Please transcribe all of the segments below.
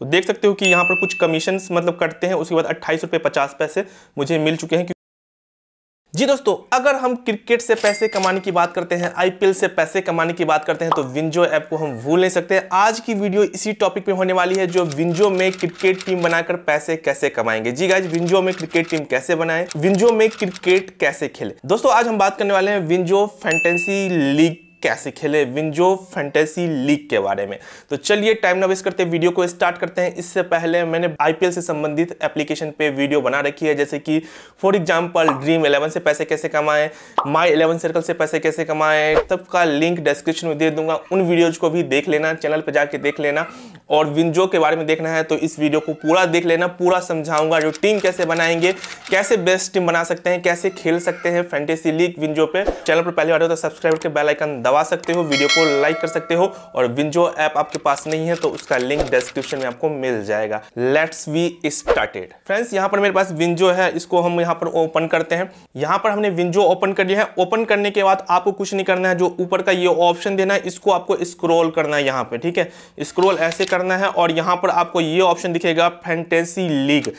तो देख सकते हो कि यहाँ पर कुछ कमीशन मतलब कटते हैं उसके बाद अट्ठाईस रुपये पचास पैसे मुझे मिल चुके हैं जी दोस्तों अगर हम क्रिकेट से पैसे कमाने की बात करते हैं आईपीएल से पैसे कमाने की बात करते हैं तो विंजो ऐप को हम भूल नहीं सकते आज की वीडियो इसी टॉपिक पे होने वाली है जो विंजो में क्रिकेट टीम बनाकर पैसे कैसे कमाएंगे जी गाइज विंजो में क्रिकेट टीम कैसे बनाए विंजो में क्रिकेट कैसे खेले दोस्तों आज हम बात करने वाले हैं विंजो फैंटेसी लीग कैसे खेले विंजो फैंटेसी लीग के बारे में तो चलिए टाइम ना वेस्ट करते वीडियो को स्टार्ट करते हैं इससे पहले मैंने आईपीएल से संबंधित एप्लीकेशन पे वीडियो बना रखी है जैसे कि फॉर एग्जाम्पल ड्रीम इलेवन से पैसे कैसे कमाएं माई इलेवन सर्कल से पैसे कैसे कमाएं तब का लिंक डिस्क्रिप्शन में दे दूंगा उन वीडियोज को भी देख लेना चैनल पर जाके देख लेना और विंजो के बारे में देखना है तो इस वीडियो को पूरा देख लेना पूरा समझाऊंगा जो टीम कैसे बनाएंगे कैसे बेस्ट टीम बना सकते हैं कैसे खेल सकते हैं फैंटेसी लीग विंजो पे चैनल पर पहली बार हो तो सब्सक्राइब करके दबा दबा सकते हो वीडियो को लाइक कर सकते हो और विंजो ऐप आपके पास नहीं है तो उसका लिंक डिस्क्रिप्शन में आपको मिल जाएगा लेट्स वी स्टार्टेड फ्रेंड्स यहाँ पर मेरे पास विंजो है इसको हम यहाँ पर ओपन करते हैं यहाँ पर हमने विंजो ओपन कर लिया है ओपन करने के बाद आपको कुछ नहीं करना है जो ऊपर का ये ऑप्शन देना है इसको आपको स्क्रोल करना है यहाँ पे ठीक है स्क्रोल ऐसे करना है और यहाँ पर आपको ये ऑप्शन दिखेगा फैंटेसी लीग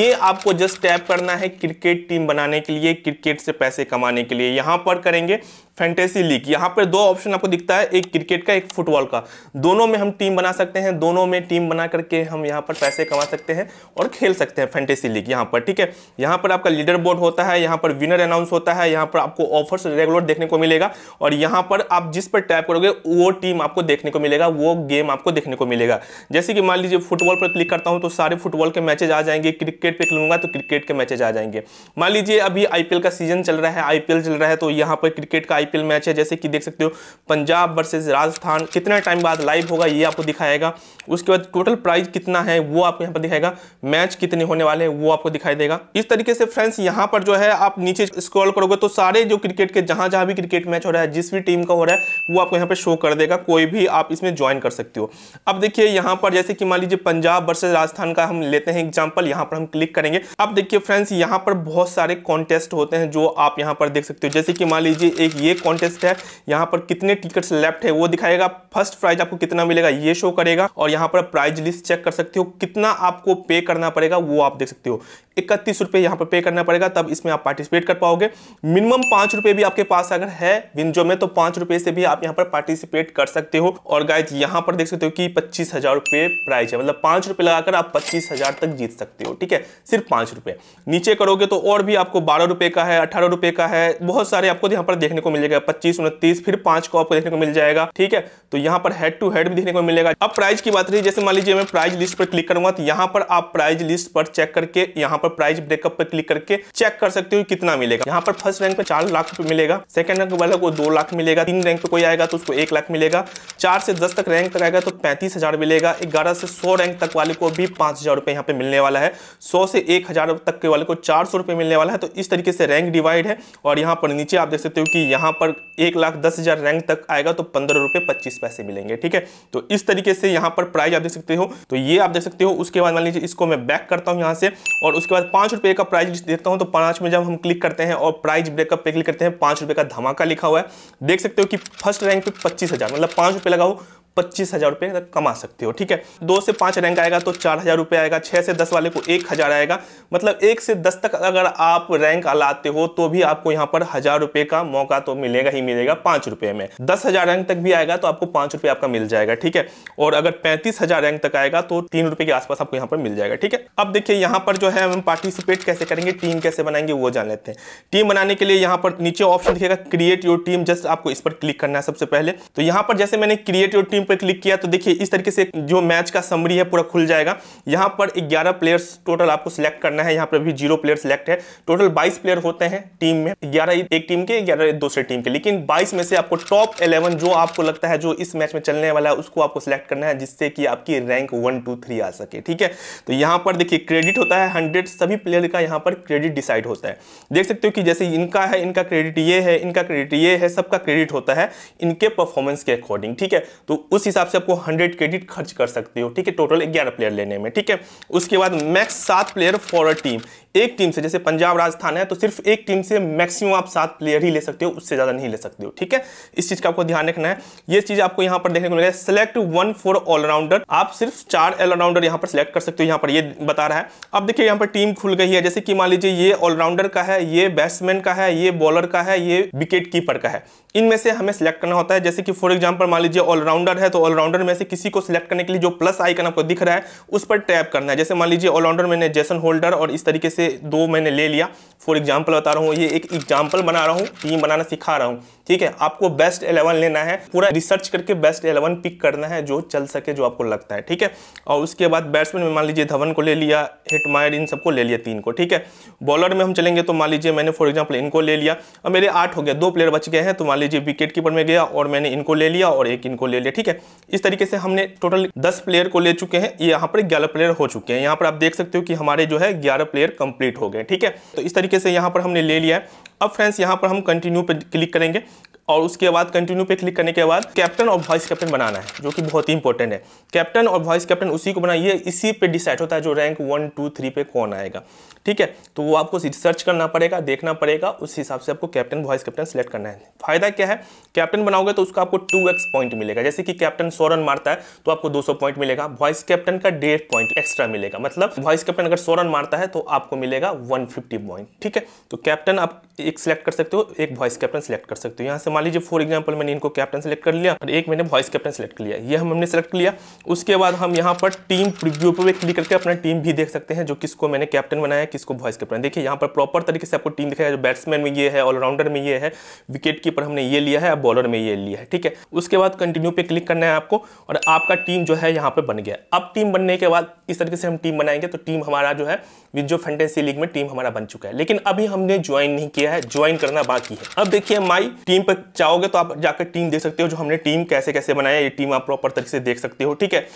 ये आपको जस्ट टैप करना है क्रिकेट टीम बनाने के लिए क्रिकेट से पैसे कमाने के लिए यहाँ पर करेंगे फैंटेसी लीग यहाँ पर दो ऑप्शन आपको दिखता है एक क्रिकेट का एक फुटबॉल का दोनों में हम टीम बना सकते हैं दोनों में टीम बना करके हम यहाँ पर पैसे कमा सकते हैं और खेल सकते हैं फैंटेसी लीग यहाँ पर ठीक है यहाँ पर आपका लीडर बोर्ड होता है यहाँ पर विनर अनाउंस होता है यहाँ पर आपको ऑफर्स रेगुलर देखने को मिलेगा और यहाँ पर आप जिस पर टैप करोगे वो टीम आपको देखने को मिलेगा वो गेम आपको देखने को मिलेगा जैसे कि मान लीजिए फुटबॉल पर क्लिक करता हूँ तो सारे फुटबॉल के मैचेज आ जाएंगे क्रिकेट पर खिलूंगा तो क्रिकेट के मैचेज आ जाएंगे मान लीजिए अभी आईपीएल का सीजन चल रहा है आईपीएल चल रहा है तो यहाँ पर क्रिकेट का आईपीएल मैच है जैसे कि देख सकते हो पंजाब वर्सेज राजस्थान कितना टाइम बाद लाइव होगा ये आपको दिखाएगा उसके बाद टोटल प्राइस कितना है वो आपको यहाँ पर दिखाएगा मैच कितने होने वाले हैं वो आपको दिखाई देगा इस तरीके से फ्रेंड्स यहाँ पर जो है आप नीचे स्क्रॉल करोगे तो सारे जो क्रिकेट के जहाँ जहाँ भी क्रिकेट मैच हो रहा है जिस भी टीम का हो रहा है वो आपको यहाँ पर शो कर देगा कोई भी आप इसमें ज्वाइन कर सकते हो अब देखिए यहाँ पर जैसे कि मान लीजिए पंजाब वर्सेज राजस्थान का हम लेते हैं एग्जाम्पल यहाँ पर हम क्लिक करेंगे अब देखिए फ्रेंड्स यहाँ पर बहुत सारे कॉन्टेस्ट होते हैं जो आप यहाँ पर देख सकते हो जैसे कि मान लीजिए एक ये कॉन्टेस्ट है यहाँ पर कितने टिकट लेफ्ट है वो दिखाएगा फर्स्ट प्राइज आपको कितना मिलेगा ये शो करेगा और यहाँ पर प्राइज लिस्ट चेक कर सकते हो कितना आपको पे करना पड़ेगा वो आप देख सकते हो इकतीस रुपये यहाँ पर पे करना पड़ेगा तब इसमें आप पार्टिसिपेट कर पाओगे मिनिमम पाँच रुपये भी आपके पास अगर है विंजो में तो पाँच रुपये से भी आप यहाँ पर पार्टिसिपेट कर सकते हो और गाइज यहाँ पर देख सकते हो कि पच्चीस हज़ार रुपये प्राइज है मतलब पाँच रुपये लगाकर आप पच्चीस हज़ार तक जीत सकते हो ठीक है सिर्फ पाँच रुपये नीचे करोगे तो और भी आपको बारह रुपये का है अठारह रुपये का है बहुत सारे आपको यहाँ पर देखने को मिलेगा जाएगा पच्चीस उनतीस फिर पांच को आपको देखने को मिल जाएगा ठीक है तो यहाँ पर हेड टू हेड भी देखने को मिलेगा अब प्राइस की बात रही जैसे मान लीजिए मैं प्राइस लिस्ट पर क्लिक करूंगा तो यहाँ पर आप प्राइस लिस्ट पर चेक करके यहाँ पर प्राइस ब्रेकअप पर क्लिक करके चेक कर सकते हो कितना मिलेगा यहाँ पर फर्स्ट रैंक पर चार लाख रुपए मिलेगा सेकंड रैंक वाले को दो लाख मिलेगा तीन रैंक पर कोई आएगा तो उसको एक लाख मिलेगा चार से दस तक रैंक तक आएगा तो पैंतीस हजार मिलेगा ग्यारह से सौ रैंक तक वाले को भी पांच हजार रुपए यहाँ पे मिलने वाला है सौ से एक हजार तक के वाले को चार सौ रुपए मिलने वाला है तो इस तरीके से रैंक डिवाइड है और यहाँ पर नीचे आप देख सकते हो कि यहाँ पर एक लाख दस हज़ार रैंक तक आएगा तो पंद्रह रुपए पच्चीस पैसे मिलेंगे ठीक है तो इस तरीके से यहां पर प्राइस आप देख सकते हो तो ये आप देख सकते हो उसके बाद मान लीजिए इसको मैं बैक करता हूं यहां से और उसके बाद पांच रुपए का प्राइज देता हूं तो पांच में जब हम क्लिक करते हैं और प्राइज ब्रेकअप पे क्लिक करते हैं पांच रुपये का धमाका लिखा हुआ है देख सकते हो कि फर्स्ट रैंक पे पच्चीस मतलब पांच रुपये लगाओ पच्चीस हज़ार रुपये तक कमा सकते हो ठीक है दो से पाँच रैंक आएगा तो चार हज़ार रुपये आएगा छः से दस वाले को एक हज़ार आएगा मतलब एक से दस तक अगर आप रैंक लाते हो तो भी आपको यहाँ पर हज़ार रुपये का मौका तो मिलेगा ही मिलेगा पाँच रुपये में दस हज़ार रैंक तक भी आएगा तो आपको पाँच रुपये आपका मिल जाएगा ठीक है और अगर पैंतीस हज़ार रैंक तक आएगा तो तीन के आसपास आपको यहाँ पर मिल जाएगा ठीक है अब देखिए यहाँ पर जो है हम पार्टिसिपेट कैसे करेंगे टीम कैसे बनाएंगे वो जान लेते हैं टीम बनाने के लिए यहाँ पर नीचे ऑप्शन दिखेगा क्रिएट योर टीम जस्ट आपको इस पर क्लिक करना है सबसे पहले तो यहाँ पर जैसे मैंने क्रिएट योर टीम पर क्लिक किया तो देखिए इस तरीके से जो मैच का समरी है पूरा खुल जाएगा यहाँ पर 11 प्लेयर्स टोटल आपको सिलेक्ट करना है यहाँ पर भी जीरो प्लेयर सिलेक्ट है टोटल 22 प्लेयर होते हैं टीम में 11 एक टीम के 11 दूसरे टीम के लेकिन 22 में से आपको टॉप 11 जो आपको लगता है जो इस मैच में चलने वाला है उसको आपको सिलेक्ट करना है जिससे कि आपकी रैंक वन टू थ्री आ सके ठीक है तो यहाँ पर देखिए क्रेडिट होता है हंड्रेड सभी प्लेयर का यहाँ पर क्रेडिट डिसाइड होता है देख सकते हो कि जैसे इनका है इनका क्रेडिट ये है इनका क्रेडिट ये है सबका क्रेडिट होता है इनके परफॉर्मेंस के अकॉर्डिंग ठीक है तो उस हिसाब से आपको हंड्रेड क्रेडिट खर्च कर सकते हो ठीक है टोटल ग्यारह प्लेयर लेने में ठीक है उसके बाद मैक्स सात प्लेयर फॉर अ टीम एक टीम से जैसे पंजाब राजस्थान है तो सिर्फ एक टीम से मैक्सिमम आप सात प्लेयर ही ले सकते हो उससे ज़्यादा नहीं ले सकते हो ठीक है इस चीज़ का आपको ध्यान रखना है ये चीज़ आपको यहाँ पर देखने को मिलेगा सिलेक्ट वन फॉर ऑलराउंडर आप सिर्फ चार ऑलराउंडर यहां पर सिलेक्ट कर सकते हो यहाँ पर ये बता रहा है अब देखिए यहाँ पर टीम खुल गई है जैसे कि मान लीजिए ये ऑलराउंडर का है ये बैट्समैन का है ये बॉलर का है ये विकेट कीपर का है इनमें से हमें सेलेक्ट करना होता है जैसे कि फॉर एग्जांपल मान लीजिए ऑलराउंडर है तो ऑलराउंडर में से किसी को सिलेक्ट करने के लिए जो प्लस आइकन आपको दिख रहा है उस पर टैप करना है जैसे मान लीजिए ऑलराउंडर मैंने जैसन होल्डर और इस तरीके से दो मैंने ले लिया फॉर एग्जाम्पल बता रहा हूँ ये एक एग्जाम्पल बना रहा हूँ टीम बनाना सिखा रहा हूँ ठीक है आपको बेस्ट एलेवन लेना है पूरा रिसर्च करके बेस्ट एलेवन पिक करना है जो चल सके जो आपको लगता है ठीक है और उसके बाद बैट्समैन में मान लीजिए धवन को ले लिया हिटमायर इन सबको ले लिया तीन को ठीक है बॉलर में हम चलेंगे तो मान लीजिए मैंने फॉर एग्जाम्पल इनको ले लिया और मेरे आठ हो गया दो प्लेयर बच गए हैं तो मान लीजिए लीजिए विकेट कीपर में गया और मैंने इनको ले लिया और एक इनको ले लिया ठीक है इस तरीके से हमने टोटल दस प्लेयर को ले चुके हैं यहाँ पर ग्यारह प्लेयर हो चुके हैं यहाँ पर आप देख सकते हो कि हमारे जो है ग्यारह प्लेयर कंप्लीट हो गए ठीक है तो इस तरीके से यहाँ पर हमने ले लिया अब फ्रेंड्स यहाँ पर हम कंटिन्यू पे क्लिक करेंगे और उसके बाद कंटिन्यू पे क्लिक करने के बाद कैप्टन और वॉइस कैप्टन बनाना है जो कि बहुत ही इंपॉर्टेंट है कैप्टन और वॉइस कैप्टन उसी को बनाइए इसी पे डिसाइड होता है जो रैंक वन टू थ्री पे कौन आएगा ठीक है तो वो आपको रिसर्च करना पड़ेगा देखना पड़ेगा उस हिसाब से आपको कैप्टन वॉइस कैप्टन सेलेक्ट करना है फायदा क्या है कैप्टन बनाओगे तो उसका आपको टू एक्स पॉइंट मिलेगा जैसे कि कैप्टन सौ रन मारता है तो आपको दो सौ पॉइंट मिलेगा वॉइस कैप्टन का डेढ़ पॉइंट एक्स्ट्रा मिलेगा मतलब वॉइस कैप्टन अगर सौ रन मारता है तो आपको मिलेगा वन फिफ्टी पॉइंट ठीक है तो कैप्टन आप एक सिलेक्ट कर सकते हो एक वॉइस कैप्टन सिलेक्ट कर सकते हो यहाँ से मान लीजिए फॉर एग्जाम्पल मैंने इनको कैप्टन सेलेक्ट कर लिया और एक मैंने वॉइस कैप्टन सेलेक्ट कर लिया ये हम हमने सेलेक्ट लिया उसके बाद हम यहाँ पर टीम प्रिव्यू पर क्लिक करके अपना टीम भी देख सकते हैं जो किसको मैंने कैप्टन बनाया किसको वॉइस कैप्टन देखिए यहाँ पर प्रॉपर तरीके से आपको टीम दिखाया जो बैट्समैन में ये है ऑलराउंडर में ये है विकेट कीपर हमने ये लिया है बॉलर में ये लिया है ठीक है उसके बाद कंटिन्यू पे क्लिक करना है आपको और आपका टीम जो है यहाँ पर बन गया अब टीम बनने के बाद इस तरीके से हम टीम बनाएंगे तो टीम हमारा जो है विजो फेंटेसी लीग में टीम हमारा बन चुका है लेकिन अभी हमने ज्वाइन नहीं किया है है ज्वाइन करना बाकी है अब देखिए माई टीम पर चाहोगे तो आप जाकर टीम देख सकते हो जो हमने टीम कैसे कैसे बनाया ये टीम आप प्रॉपर तरीके से देख सकते हो ठीक है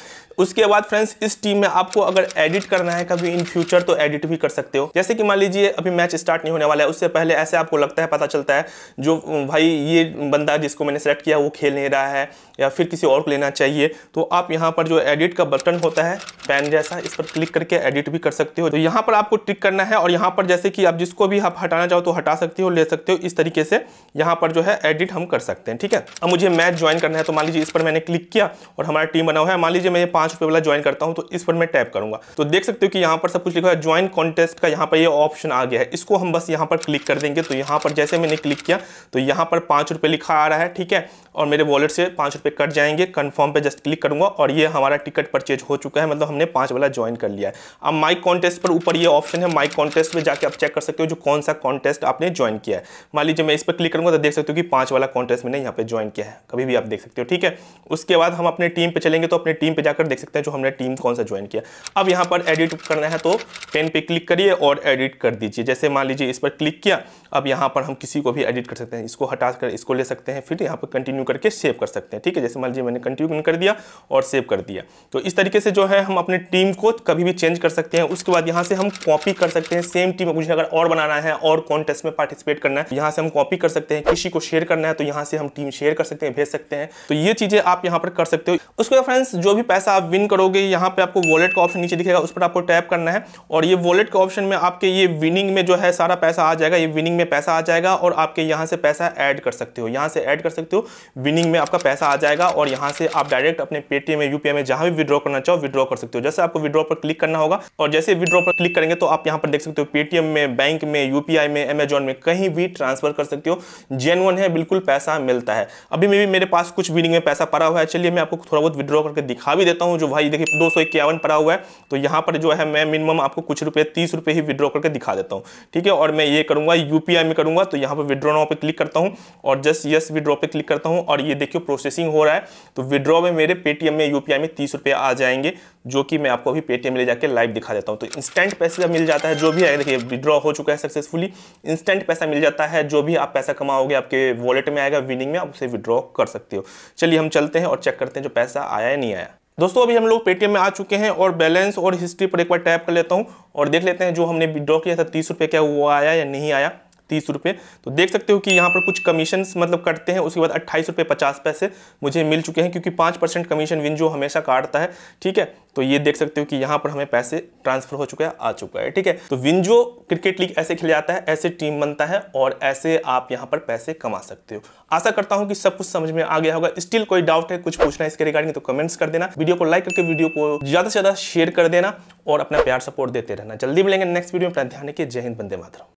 उसके बाद फ्रेंड्स इस टीम में आपको अगर एडिट करना है कभी इन फ्यूचर तो एडिट भी कर सकते हो जैसे कि मान लीजिए अभी मैच स्टार्ट नहीं होने वाला है उससे पहले ऐसे आपको लगता है पता चलता है जो भाई ये बंदा जिसको मैंने सेलेक्ट किया वो खेल नहीं रहा है या फिर किसी और को लेना चाहिए तो आप यहाँ पर जो एडिट का बटन होता है पैन जैसा इस पर क्लिक करके एडिट भी कर सकते हो तो यहाँ पर आपको टिक करना है और यहाँ पर जैसे कि आप जिसको भी आप हटाना चाहो तो हटा सकते सकते हो ले सकते हो इस तरीके से यहाँ पर जो है एडिट हम कर सकते हैं ठीक है अब मुझे मैच ज्वाइन करना है तो मान लीजिए इस पर मैंने क्लिक किया और हमारा टीम बना हुआ है मान लीजिए मैं ये पाँच रुपये वाला ज्वाइन करता हूँ तो इस पर मैं टैप करूँगा तो देख सकते हो कि यहाँ पर सब कुछ लिखा है ज्वाइन कॉन्टेस्ट का यहाँ पर ये ऑप्शन आ गया है इसको हम बस यहाँ पर क्लिक कर देंगे तो यहाँ पर जैसे मैंने क्लिक किया तो यहाँ पर पाँच लिखा आ रहा है ठीक है और मेरे वॉलेट से पाँच रुपये कट जाएंगे कन्फर्म पे जस्ट क्लिक करूँगा और ये हमारा टिकट परचेज हो चुका है मतलब हमने पाँच वाला ज्वाइन कर लिया है अब माइक कॉन्टेस्ट पर ऊपर ये ऑप्शन है माइक कॉन्टेस्ट में जाके आप चेक कर सकते हो जो कौन सा कॉन्टेस्ट आपने ज्वाइन किया है मान लीजिए मैं इस पर क्लिक करूँगा तो देख सकते हो कि पाँच वाला कॉन्टेस्ट मैंने यहाँ पर ज्वाइन किया है कभी भी आप देख सकते हो ठीक है उसके बाद हम अपने टीम पर चलेंगे तो अपने टीम पर जाकर देख सकते हैं जो हमने टीम कौन सा ज्वाइन किया अब यहाँ पर एडिट करना है तो पेन पर क्लिक करिए और एडिट कर दीजिए जैसे मान लीजिए इस पर क्लिक किया अब यहाँ पर हम किसी को भी एडिट कर सकते हैं इसको हटा कर इसको ले सकते हैं फिर यहाँ पर कंटिन्यू करके सेव कर सकते हैं ठीक है जैसे मान लीजिए मैंने कंटिन्यू कर दिया और सेव कर दिया तो इस तरीके से जो है हम अपने टीम को कभी भी चेंज कर सकते हैं उसके बाद यहाँ से हम कॉपी कर सकते हैं सेम टीम मुझे अगर और बनाना है और कॉन्टेस्ट में पार्टी पार्टिसिपेट करना है यहाँ से हम कॉपी कर सकते हैं किसी को शेयर करना है तो यहाँ से हम टीम शेयर कर सकते हैं भेज सकते हैं तो ये चीज़ें आप यहाँ पर कर सकते हो उसके बाद फ्रेंड्स जो भी पैसा आप विन करोगे यहाँ पे आपको वॉलेट का ऑप्शन नीचे दिखेगा उस पर आपको टैप करना है और ये वॉलेट के ऑप्शन में आपके ये विनिंग में जो है सारा पैसा आ जाएगा ये विनिंग में पैसा आ जाएगा और आपके यहाँ से पैसा ऐड कर सकते हो यहाँ से ऐड कर सकते हो विनिंग में आपका पैसा आ जाएगा और यहाँ से आप डायरेक्ट अपने पेटीएम यूपीआई में जहाँ भी विड्रॉ करना चाहो विड्रॉ कर सकते हो जैसे आपको विड्रॉ पर क्लिक करना होगा और जैसे विड्रॉ पर क्लिक करेंगे तो आप यहाँ पर देख सकते हो पेटीएम में बैंक में यूपीआई में अमेजॉन में कहीं भी ट्रांसफर कर सकते हो जेनवन है बिल्कुल पैसा मिलता है अभी मे भी मेरे पास कुछ विनिंग में पैसा पड़ा हुआ है चलिए मैं आपको थोड़ा बहुत विद्रॉ करके दिखा भी देता हूँ जो भाई देखिए दो पड़ा हुआ है तो यहाँ पर जो है मैं मिनिमम आपको कुछ रुपये तीस ही विद्रॉ करके दिखा देता हूँ ठीक है और मैं ये करूँगा यू में करूँगा तो यहाँ पर विड्रॉ नाव पर क्लिक करता हूँ और जस्ट यस विड्रॉ पर क्लिक करता हूँ और ये देखिए प्रोसेसिंग हो रहा है तो विड्रॉ में मेरे पेटीएम में यूपीआई में तीस आ जाएंगे जो कि मैं आपको अभी पेटीएम ले जाकर लाइव दिखा देता हूँ तो इंस्टेंट पैसा मिल जाता है जो भी है देखिए विड्रॉ हो चुका है सक्सेसफुली इंस्टेंट पैसा मिल जाता है जो भी आप पैसा कमाओगे आपके वॉलेट में आएगा विनिंग में आप उसे विड्रॉ कर सकते हो चलिए हम चलते हैं और चेक करते हैं जो पैसा आया नहीं आया दोस्तों अभी हम लोग पेटीएम में आ चुके हैं और बैलेंस और हिस्ट्री पर एक बार टैप कर लेता हूँ और देख लेते हैं जो हमने विड्रॉ किया था तीस रुपये क्या वो आया या नहीं आया तीस रुपये तो देख सकते हो कि यहाँ पर कुछ कमीशन मतलब कटते हैं उसके बाद अट्ठाईस रुपये पचास पैसे मुझे मिल चुके हैं क्योंकि पाँच परसेंट कमीशन विन जो हमेशा काटता है ठीक है तो ये देख सकते हो कि यहाँ पर हमें पैसे ट्रांसफर हो चुका है आ चुका है ठीक है तो विंजो क्रिकेट लीग ऐसे खेला जाता है ऐसे टीम बनता है और ऐसे आप यहाँ पर पैसे कमा सकते हो आशा करता हूँ कि सब कुछ समझ में आ गया होगा स्टिल कोई डाउट है कुछ पूछना है इसके रिगार्डिंग तो कमेंट्स कर देना वीडियो को लाइक करके वीडियो को ज़्यादा से ज़्यादा शेयर कर देना और अपना प्यार सपोर्ट देते रहना जल्दी मिलेंगे नेक्स्ट वीडियो में अपना ध्यान रखिए जय हिंद बंदे मातरम